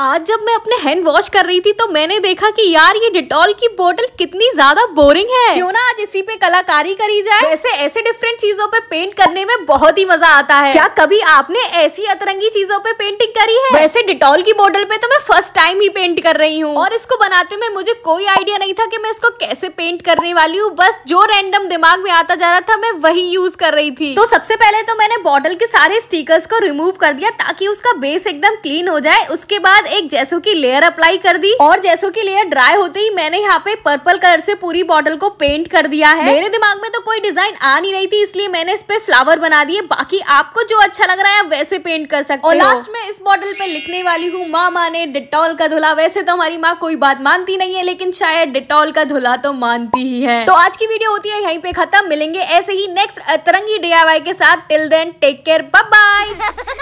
आज जब मैं अपने हैंड वॉश कर रही थी तो मैंने देखा कि यार ये डिटॉल की बोतल कितनी ज्यादा बोरिंग है क्यों ना आज इसी पे कलाकारी करी जाए वैसे ऐसे डिफरेंट चीजों पे पेंट करने में बहुत ही मजा आता है क्या कभी आपने ऐसी अतरंगी चीजों पे पेंटिंग करी है वैसे डिटॉल की बोतल पे तो मैं फर्स्ट टाइम ही पेंट कर रही हूँ और इसको बनाते में मुझे कोई आइडिया नहीं था की मैं इसको कैसे पेंट करने वाली हूँ बस जो रेंडम दिमाग में आता जा रहा था मैं वही यूज कर रही थी तो सबसे पहले तो मैंने बॉटल के सारे स्टीकर को रिमूव कर दिया ताकि उसका बेस एकदम क्लीन हो जाए उसके बाद बाद एक जैसो की लेयर अप्लाई कर दी और जैसो की लेयर ड्राई होते ही मैंने यहाँ पे पर्पल कलर से पूरी बॉटल को पेंट कर दिया है मेरे दिमाग में तो कोई डिजाइन आ नहीं रही थी इसलिए मैंने इस पे फ्लावर बना दिए बाकी आपको जो अच्छा लग रहा है वैसे पेंट कर सकते और लास्ट में इस बॉटल पे लिखने वाली हूँ माँ माँ ने डिटॉल का धुला वैसे तो हमारी माँ कोई बात मानती नहीं है लेकिन शायद डिटॉल का धुला तो मानती ही है तो आज की वीडियो होती है यहीं पे खत्म मिलेंगे ऐसे ही नेक्स्ट तरंगी डे के साथ till then take care bye